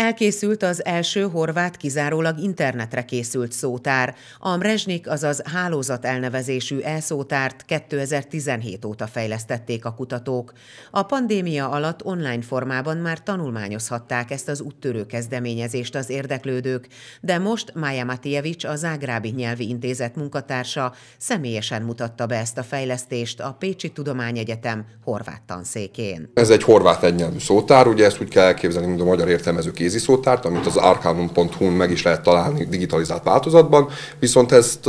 Elkészült az első horvát kizárólag internetre készült szótár. A Mreznik, azaz hálózat elnevezésű elszótárt 2017 óta fejlesztették a kutatók. A pandémia alatt online formában már tanulmányozhatták ezt az úttörő kezdeményezést az érdeklődők, de most Maja Matijevic, a Zágrábi Nyelvi Intézet munkatársa személyesen mutatta be ezt a fejlesztést a Pécsi Tudományegyetem horvát tanszékén. Ez egy horvát egynyelvű szótár, ugye ezt úgy kell elképzelni, mint a magyar értelmezők kézi szótárt, amit az arcanum.hu-n meg is lehet találni digitalizált változatban, viszont ezt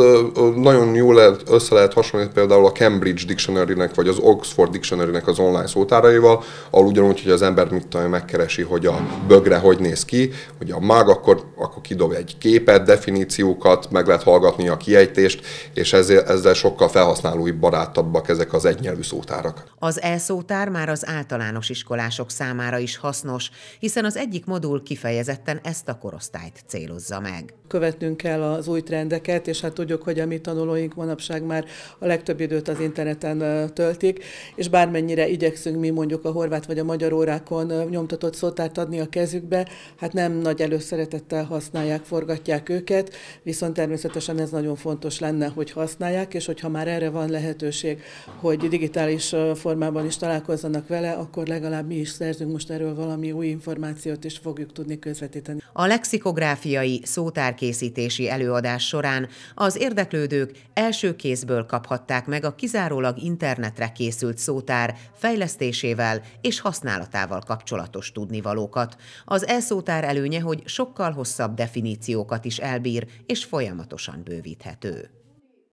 nagyon jól lehet, össze lehet hasonlítani például a Cambridge Dictionary-nek vagy az Oxford Dictionary-nek az online szótáraival, ahol ugyanúgy, hogy az ember mit tudom, megkeresi, hogy a bögre hogy néz ki, hogy a mág, akkor, akkor kidob egy képet, definíciókat, meg lehet hallgatni a kiejtést, és ezzel, ezzel sokkal felhasználói barátabbak ezek az egynyelvű szótárak. Az elszótár már az általános iskolások számára is hasznos, hiszen az egyik modul kifejezetten ezt a korosztályt célozza meg. Követnünk kell az új trendeket, és hát tudjuk, hogy a mi tanulóink manapság már a legtöbb időt az interneten töltik, és bármennyire igyekszünk mi mondjuk a horvát vagy a magyar órákon nyomtatott szótárt adni a kezükbe, hát nem nagy előszeretettel használják, forgatják őket, viszont természetesen ez nagyon fontos lenne, hogy használják, és hogyha már erre van lehetőség, hogy digitális formában is találkozzanak vele, akkor legalább mi is szerzünk most erről valami új információt, és fogjuk tudni közvetíteni. A lexikográfiai szótárkészítési előadás során az érdeklődők első kézből kaphatták meg a kizárólag internetre készült szótár fejlesztésével és használatával kapcsolatos tudnivalókat. Az e-szótár előnye, hogy sokkal hosszabb definíciókat is elbír és folyamatosan bővíthető.